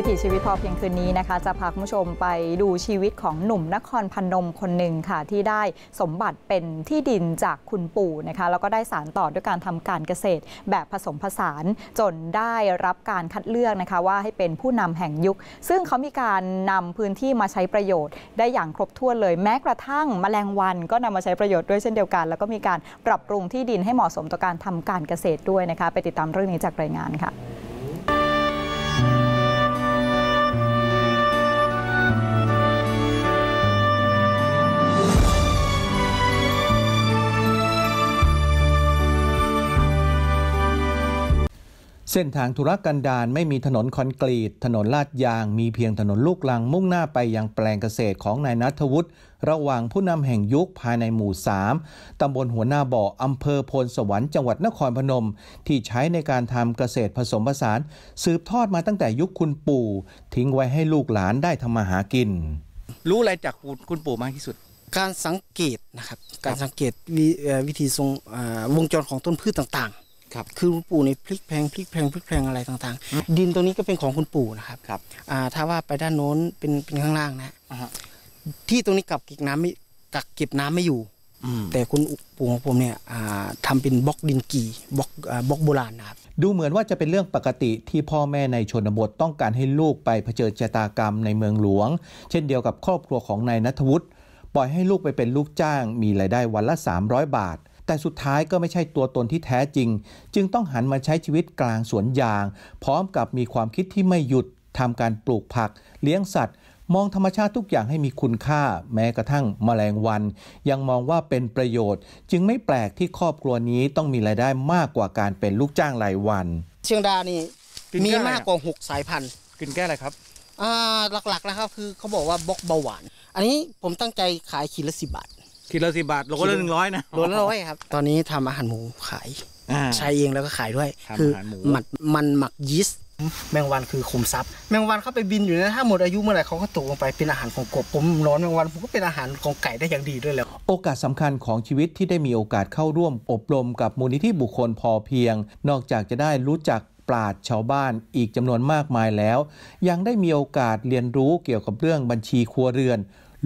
วิถีชีวิตพอเพียงคืนนี้นะคะ จะพาคุณผู้ชมไปดูชีวิตของหนุ่มนครพนมคนหนึ่งค่ะ ที่ได้สมบัติเป็นที่ดินจากคุณปู่นะคะแล้วก็ได้สารต่อด้วยการทำการเกษตรแบบผสมผสาน จนได้รับการคัดเลือกนะคะ ว่าให้เป็นผู้นำแห่งยุค ซึ่งเขามีการนำพื้นที่มาใช้ประโยชน์ได้อย่างครบถ้วนเลยแม้กระทั่งมแมลงวันก็นำมาใช้ประโยชน์ด้วยเช่นเดียวกัน แล้วก็มีการปรับปรุงที่ดินให้เหมาะสมต่อการทำการเกษตรด้วยนะคะ ไปติดตามเรื่องนี้จากรายงานค่ะเส้นทางธุรกันดารไม่มีถนนคอนกรีต ถนนลาดยางมีเพียงถนนลูกลังมุ่งหน้าไปยังแปลงเกษตรของนายนัทวุฒิระหว่างผู้นำแห่งยุคภายในหมู่ 3ตำบลหัวหน้าบ่ออำเภอโพนสวรรค์จังหวัดนครพนม ที่ใช้ในการทำเกษตรผสมผสาน สืบทอดมาตั้งแต่ยุคคุณปู่ทิ้งไว้ให้ลูกหลานได้ทำมาหากิน รู้อะไรจากคุณปู่มากที่สุด การสังเกตนะครับการสังเกตวิธีทรงวงจรของต้นพืชต่างๆครับ คือคุณปู่ในพลิกแพงพลิกแพงพลิกแพงอะไรต่างๆ ดินตรงนี้ก็เป็นของคุณปู่นะครับครับอ่าถ้าว่าไปด้านโน้นเป็นเป็นข้างล่างนะ ที่ตรงนี้กับเก็บน้ำไม่กักเก็บน้ำไม่อยู่ แต่คุณปู่ของผมเนี่ยทำเป็นบล็อกดินกีบล็อกบล็อกโบราณนะครับ ดูเหมือนว่าจะเป็นเรื่องปกติที่พ่อแม่ในชนบทต้องการให้ลูกไปเผชิญชะตากรรมในเมืองหลวง เช่นเดียวกับครอบครัวของนายนัทวุฒิปล่อยให้ลูกไปเป็นลูกจ้างมีรายได้วันละ 300 บาทแต่สุดท้ายก็ไม่ใช่ตัวตนที่แท้จริง จึงต้องหันมาใช้ชีวิตกลางสวนยาง พร้อมกับมีความคิดที่ไม่หยุดทำการปลูกผัก เลี้ยงสัตว์ มองธรรมชาติทุกอย่างให้มีคุณค่า แม้กระทั่งมแมลงวัน ยังมองว่าเป็นประโยชน์ จึงไม่แปลกที่ครอบครัวนี้ต้องมีรายได้มากกว่าการเป็นลูกจ้างรายวันเชียงดานี่มีมากกว่า6สายพันธุ์กินแก้อะไรครับหลักๆนะครับคือเขาบอกว่าบล็อกเบาหวาน อันนี้ผมตั้งใจขายขีดละสิบบาทขีดละสิบาทโลละหนึ่งร้อยนะโลละร้อยครับ ตอนนี้ทำอาหารหมูขายใช้เองแล้วก็ขายด้วย คือหมัดมันหมักยีสต์แมงวันคือขุมทรัพย์ แมงวันเขาไปบินอยู่นะถ้าหมดอายุเมื่อไหร่เขาก็ตกลงไปเป็นอาหารของกบ ผมนอนแมงวันผมก็เป็นอาหารของไก่ได้อย่างดีด้วยแล้ว โอกาสสำคัญของชีวิตที่ได้มีโอกาสเข้าร่วม อบรมกับมูลนิธิบุคคลพอเพียง นอกจากจะได้รู้จักปราชชาวบ้านอีกจำนวนมากมายแล้ว ยังได้มีโอกาสเรียนรู้เกี่ยวกับเรื่องบัญชีครัวเรือน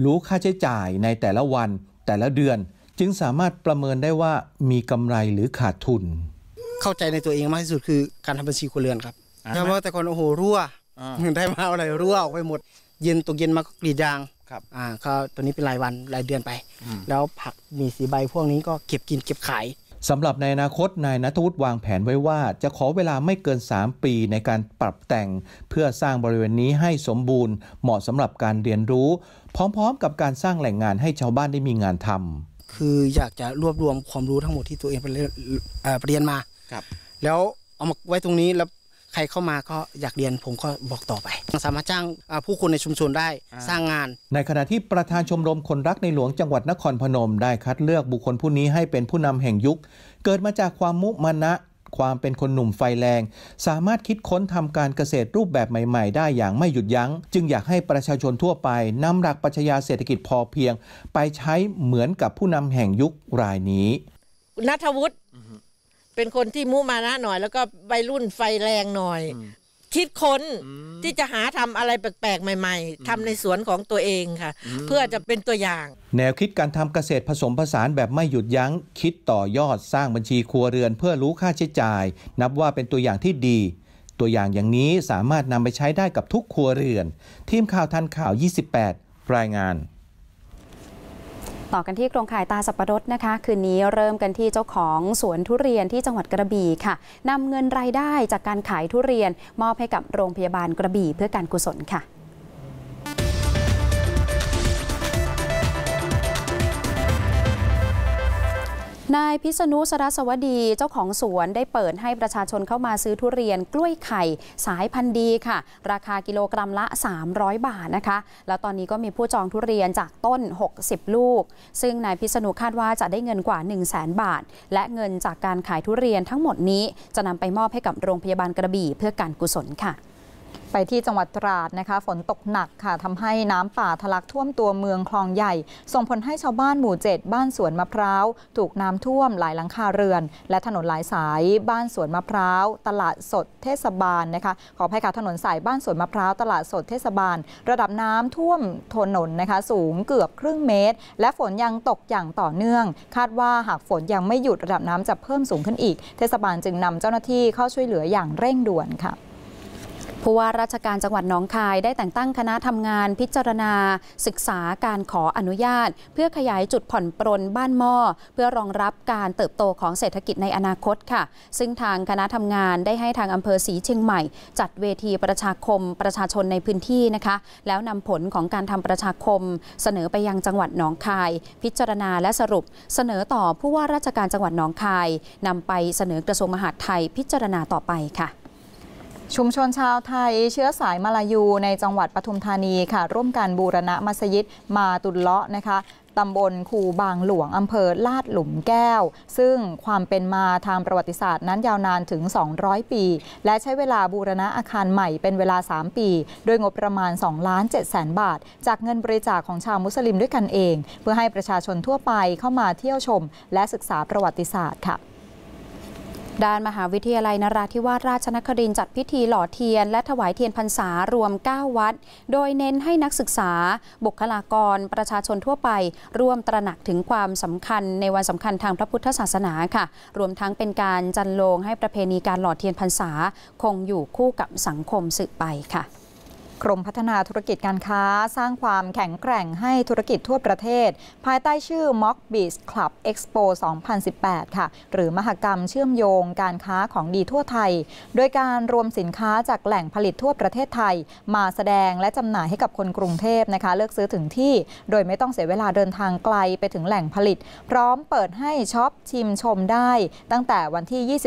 รู้ค่าใช้จ่ายในแต่ละวันแต่ละเดือนจึงสามารถประเมินได้ว่ามีกำไรหรือขาดทุน เข้าใจในตัวเองมากที่สุดคือ การทำบัญชีครัวเรือนครับเพราะว่าแต่ก่อนโอ้โห รั่วได้มาอะไรรั่วออกไปหมดเย็นตกเย็นมาก็กรีดยางครับอ่าก็ตัวนี้เป็นรายวันรายเดือนไป แล้วผักมีสีใบพวกนี้ก็เก็บกินเก็บขายสำหรับในอนาคตนายนัทวุฒิวางแผนไว้ว่า จะขอเวลาไม่เกิน 3 ปีในการปรับแต่ง เพื่อสร้างบริเวณนี้ให้สมบูรณ์ เหมาะสำหรับการเรียนรู้ พร้อมๆ กับการสร้างแหล่งงานให้ชาวบ้านได้มีงานทำคืออยากจะรวบรวมความรู้ทั้งหมดที่ตัวเองไปเรียนมาครับแล้วเอามาไว้ตรงนี้แล้วใครเข้ามาก็อยากเรียนผมก็บอกต่อไป สามารถจ้างผู้คนในชุมชนได้สร้างงาน ในขณะที่ประธานชมรมคนรักในหลวงจังหวัดนครพนม ได้คัดเลือกบุคคลผู้นี้ให้เป็นผู้นำแห่งยุค เกิดมาจากความมุมานะ ความเป็นคนหนุ่มไฟแรง สามารถคิดค้นทำการเกษตรรูปแบบใหม่ ๆ ได้อย่างไม่หยุดยัง้ง จึงอยากให้ประชาชนทั่วไปนำหลักปรัชญาเศรษฐกิจพอเพียง ไปใช้เหมือนกับผู้นำแห่งยุครายนี้นัทวุฒิเป็นคนที่มุมานะหน่อย แล้วก็วัยรุ่นไฟแรงหน่อย คิดค้นที่จะหาทำอะไรแปลกๆใหม่ ๆทำในสวนของตัวเองค่ะเพื่อจะเป็นตัวอย่าง แนวคิดการทำเกษตรผสมผสานแบบไม่หยุดยั้งคิดต่อยอดสร้างบัญชีครัวเรือน เพื่อรู้ค่าใช้จ่าย นับว่าเป็นตัวอย่างที่ดี ตัวอย่างอย่างนี้สามารถนำไปใช้ได้กับทุกครัวเรือนทีมข่าวทันข่าว 28 รายงานต่อกันที่โครงข่ายตาสับปะรดนะคะ คืนนี้เริ่มกันที่เจ้าของสวนทุเรียนที่จังหวัดกระบี่ค่ะนำเงินรายได้จากการขายทุเรียน มอบให้กับโรงพยาบาลกระบี่เพื่อการกุศลค่ะนายพิษณุสรัสวดีเจ้าของสวนได้เปิดให้ประชาชนเข้ามาซื้อทุเรียนกล้วยไข่สายพันธุ์ดีค่ะ ราคากิโลกรัมละ 300 บาทนะคะ แล้วตอนนี้ก็มีผู้จองทุเรียนจากต้น 60 ลูก ซึ่งนายพิษณุคาดว่าจะได้เงินกว่า 1 0 0 0 0แสนบาท และเงินจากการขายทุเรียนทั้งหมดนี้ จะนำไปมอบให้กับโรงพยาบาลกระบี่เพื่อการกุศลค่ะไปที่จังหวัดตราดนะคะ ฝนตกหนักค่ะทำให้น้ำป่าทะลักท่วมตัวเมืองคลองใหญ่ ส่งผลให้ชาวบ้านหมู่เจ็ดบ้านสวนมะพร้าว ถูกน้ำท่วมหลายหลังคาเรือน และถนนหลายสายบ้านสวนมะพร้าว ตลาดสดเทศบาลนะคะ ขอให้ยค่ะ ถนนสายบ้านสวนมะพร้าวตลาดสดเทศบาล ระดับน้ำท่วมถนนนะคะ สูงเกือบครึ่งเมตร และฝนยังตกอย่างต่อเนื่อง คาดว่าหากฝนยังไม่หยุดระดับน้ำจะเพิ่มสูงขึ้นอีก เทศบาลจึงนำเจ้าหน้าที่เข้าช่วยเหลืออย่างเร่งด่วนค่ะผู้ว่าราชการจังหวัดน้องคาย ได้แต่งตั้งคณะทำงานพิจารณา ศึกษาการขออนุญาต เพื่อขยายจุดผ่อนปรนบ้านหม้อเพื่อรองรับการเติบโตของเศรษฐกิจในอนาคตค่ะ ซึ่งทางคณะทำงานได้ให้ทางอำเภอศรีเชียงใหม่ จัดเวทีประชาคมประชาชนในพื้นที่นะคะ แล้วนำผลของการทำประชาคมเสนอไปยังจังหวัดน้องคาย พิจารณาและสรุป เสนอต่อผู้ว่าราชการจังหวัดน้องคายนำไปเสนอกระทรวงมหาดไทยพิจารณาต่อไปค่ะชุมชนชาวไทยเชื้อสายมาลายูในจังหวัดปทุมธานีค่ะ ร่วมกันบูรณะมัสยิดมาตุลเลาะนะคะ ตำบลคูบางหลวงอำเภอลาดหลุมแก้ว ซึ่งความเป็นมาทางประวัติศาสตร์นั้นยาวนานถึง 200 ปี และใช้เวลาบูรณะอาคารใหม่เป็นเวลา 3 ปีโดยงบประมาณ2ล้าน7แสนบาท จากเงินบริจาคของชาวมุสลิมด้วยกันเอง เพื่อให้ประชาชนทั่วไปเข้ามาเที่ยวชม และศึกษาประวัติศาสตร์ค่ะด้านมหาวิทยาลัยนราธิวาสราชนครินจัดพิธีหล่อเทียนและถวายเทียนพรรษารวม 9 วัด โดยเน้นให้นักศึกษา บุคลากร ประชาชนทั่วไป ร่วมตระหนักถึงความสำคัญในวันสำคัญทางพระพุทธศาสนาค่ะ รวมทั้งเป็นการจันโลงให้ประเพณีการหล่อเทียนพรรษาคงอยู่คู่กับสังคมสืบไปค่ะกรมพัฒนาธุรกิจการค้าสร้างความแข็งแกร่งให้ธุรกิจทั่วประเทศ ภายใต้ชื่อ Mock b e a c Club Expo 2018 ค่ะ หรือมหกรรมเชื่อมโยงการค้าของดีทั่วไทย โดยการรวมสินค้าจากแหล่งผลิตทั่วประเทศไทย มาแสดงและจำหน่ายให้กับคนกรุงเทพนะคะ เลือกซื้อถึงที่ โดยไม่ต้องเสียเวลาเดินทางไกลไปถึงแหล่งผลิต พร้อมเปิดให้ช็อปชิมชมได้ตั้งแต่วันที่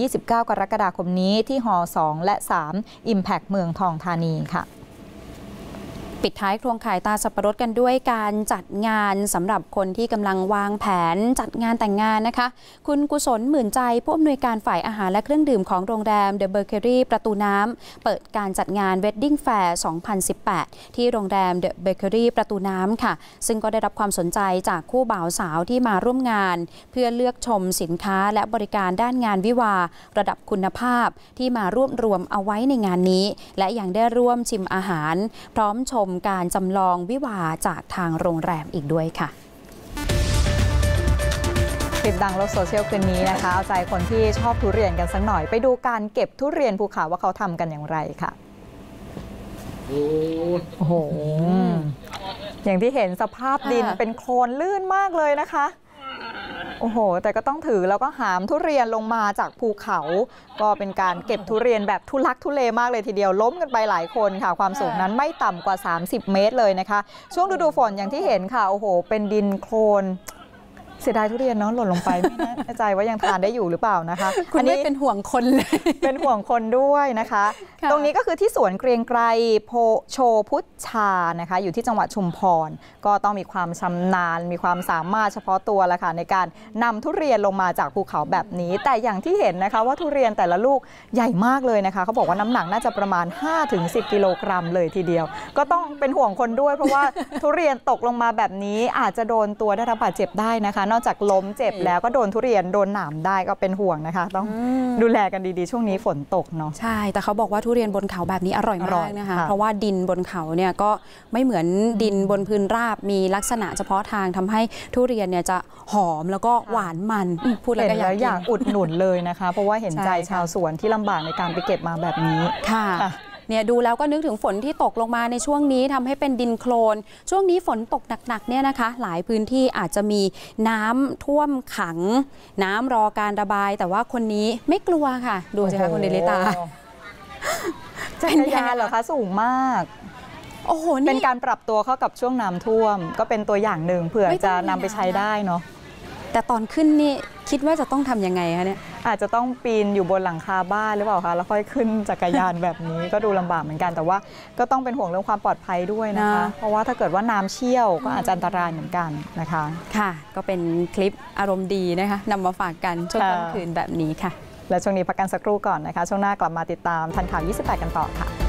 26-29 กรกฎาคมนี้ที่ฮอ .2 และ 3 Impact เมืองทองธานีค่ะปิดท้ายโครงข่ายตาสับปะรดกันด้วยการจัดงานสำหรับคนที่กำลังวางแผนจัดงานแต่งงานนะคะ คุณกุศลหมื่นใจผู้อำนวยการฝ่ายอาหารและเครื่องดื่มของ โรงแรมเดอะเบอร์เกอรี่ประตูน้ำ เปิดการจัดงานเวดดิ้งแฟร์2018 ที่โรงแรมเดอะเบอร์เกอรี่ประตูน้ำค่ะ ซึ่งก็ได้รับความสนใจจากคู่บ่าวสาวที่มาร่วมงาน เพื่อเลือกชมสินค้าและบริการด้านงานวิวาระดับคุณภาพที่มาร่วมรวมเอาไว้ในงานนี้ และยังได้ร่วมชิมอาหาร พร้อมชมมการจำลองวิวาจากทางโรงแรมอีกด้วยค่ะคลิปดังโลกโซเชียลคืนนี้นะคะ เอาใจคนที่ชอบทุเรียนกันสักหน่อยไปดูการเก็บทุเรียนภูเขาว่าเขาทำกันอย่างไรค่ะโอ้โหอย่างที่เห็นสภาพดินเป็นโคลนลื่นมากเลยนะคะโอ้โห แต่ก็ต้องถือแล้วก็หามทุเรียนลงมาจากภูเขา ก็เป็นการเก็บทุเรียนแบบทุลักทุเลมากเลยทีเดียวล้มกันไปหลายคนค่ะ ความสูงนั้นไม่ต่ำกว่า 30 เมตรเลยนะคะ ช่วงฤดูฝนอย่างที่เห็นค่ะ โอ้โห เป็นดินโคลนเสียดายทุเรียนเนาะหล่นลงไปไม่แน่ใจว่ายังทานได้อยู่หรือเปล่านะคะคุณนี่เป็นห่วงคนเลย เป็นห่วงคนด้วยนะคะ ตรงนี้ก็คือที่สวนเกรียงไกรโพโชพุทชานะคะ อยู่ที่จังหวัดชุมพรก็ต้องมีความชำนาญ มีความสามารถเฉพาะตัวละค่ะในการนำทุเรียนลงมาจากภูเขาแบบนี้ แต่อย่างที่เห็นนะคะ ว่าทุเรียนแต่ละลูกใหญ่มากเลยนะคะเขาบอกว่าน้ำหนักน่าจะประมาณ 5-10กิโลกรัมเลยทีเดียว ก็ต้องเป็นห่วงคนด้วย เพราะว่าทุเรียนตกลงมาแบบนี้อาจจะโดนตัวได้รับบาดเจ็บได้นะคะนอกจากล้มเจ็บแล้วก็โดนทุเรียนโดนหนามได้ก็เป็นห่วงนะคะ ต้องดูแลกันดีๆ ช่วงนี้ฝนตกเนาะใช่แต่เขาบอกว่าทุเรียนบนเขาแบบนี้อร่อยมากนะคะเพราะว่าดินบนเขาเนี่ยก็ไม่เหมือนดินบนพื้นราบ มีลักษณะ เฉพาะทางทำให้ทุเรียนเนี่ยจะหอมแล้วก็หวานมันพูดแล้วก็อยากอุดหนุนเลยนะคะ เพราะว่าเห็นใจชาวสวนที่ลำบากในการไปเก็บมาแบบนี้ค่ะเนี่ยดูแล้วก็นึกถึงฝนที่ตกลงมาในช่วงนี้ทำให้เป็นดินโคลนช่วงนี้ฝนตกหนักๆเนี่ยนะคะ หลายพื้นที่อาจจะมีน้ำท่วมขัง น้ำรอการระบาย แต่ว่าคนนี้ไม่กลัวค่ะ ดูสิคะคุณเดลิตาจักรยานเหรอคะ สูงมากโอ้โหเป็นการปรับตัวเข้ากับช่วงน้ำท่วมก็เป็นตัวอย่างหนึ่งเผื่อจะนำไปใช้ได้เนาะแต่ตอนขึ้นนี่คิดว่าจะต้องทำยังไงคะเนี่ยอาจจะต้องปีนอยู่บนหลังคาบ้านหรือเปล่าคะแล้วค่อยขึ้นจักรยานแบบนี้ ก็ดูลำบากเหมือนกันแต่ว่าก็ต้องเป็นห่วงเรื่องความปลอดภัยด้วยนะคะเพราะว่าถ้าเกิดว่าน้ำเชี่ยวก็อาจจะอันตรายเหมือนกันนะคะค่ะ ก็เป็นคลิปอารมณ์ดีนะคะนำมาฝากกันช่วงกลางคืนแบบนี้ค่ะ และช่วงนี้พักกันสักครู่ก่อนนะคะช่วงหน้ากลับมาติดตามทันข่าว 28 กันต่อค่ะ